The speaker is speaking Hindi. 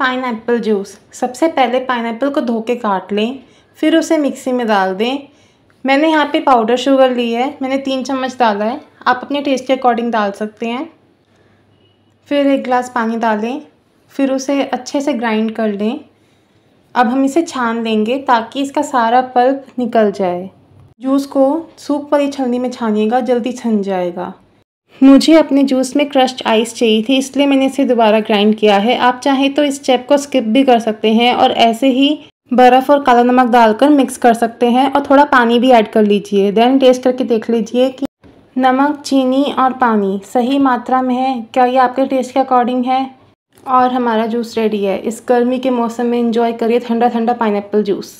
पाइनएप्पल जूस सबसे पहले पाइनएप्पल को धो के काट लें फिर उसे मिक्सी में डाल दें मैंने यहाँ पे पाउडर शुगर ली है मैंने तीन चम्मच डाला है आप अपने टेस्ट के अकॉर्डिंग डाल सकते हैं फिर एक गिलास पानी डालें फिर उसे अच्छे से ग्राइंड कर लें अब हम इसे छान लेंगे ताकि इसका सारा पल्प निकल जाए जूस को सूप वाली छलनी में छानिएगा जल्दी छन जाएगा मुझे अपने जूस में क्रश्ड आइस चाहिए थी इसलिए मैंने इसे दोबारा ग्राइंड किया है आप चाहें तो इस स्टेप को स्किप भी कर सकते हैं और ऐसे ही बर्फ़ और काला नमक डालकर मिक्स कर सकते हैं और थोड़ा पानी भी ऐड कर लीजिए देन टेस्ट करके देख लीजिए कि नमक चीनी और पानी सही मात्रा में है क्या ये आपके टेस्ट के अकॉर्डिंग है और हमारा जूस रेडी है इस गर्मी के मौसम में इंजॉय करिए ठंडा ठंडा पाइनएप्पल जूस